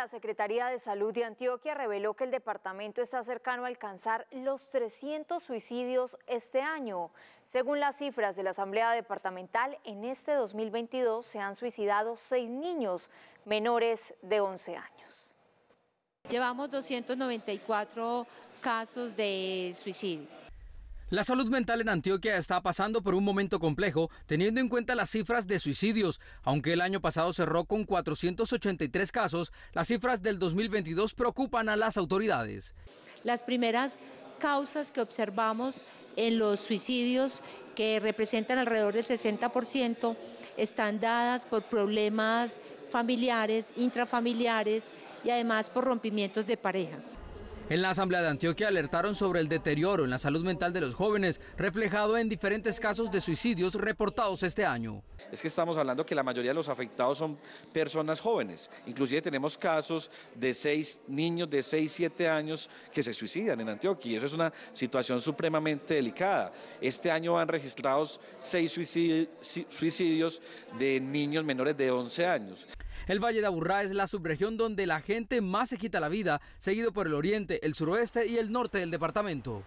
la Secretaría de Salud de Antioquia reveló que el departamento está cercano a alcanzar los 300 suicidios este año. Según las cifras de la Asamblea Departamental, en este 2022 se han suicidado seis niños menores de 11 años. Llevamos 294 casos de suicidio la salud mental en Antioquia está pasando por un momento complejo, teniendo en cuenta las cifras de suicidios. Aunque el año pasado cerró con 483 casos, las cifras del 2022 preocupan a las autoridades. Las primeras causas que observamos en los suicidios, que representan alrededor del 60%, están dadas por problemas familiares, intrafamiliares y además por rompimientos de pareja. En la Asamblea de Antioquia alertaron sobre el deterioro en la salud mental de los jóvenes, reflejado en diferentes casos de suicidios reportados este año. Es que estamos hablando que la mayoría de los afectados son personas jóvenes. Inclusive tenemos casos de seis niños de 6, 7 años que se suicidan en Antioquia y eso es una situación supremamente delicada. Este año han registrado seis suicidios de niños menores de 11 años. El Valle de Aburrá es la subregión donde la gente más se quita la vida, seguido por el oriente, el suroeste y el norte del departamento.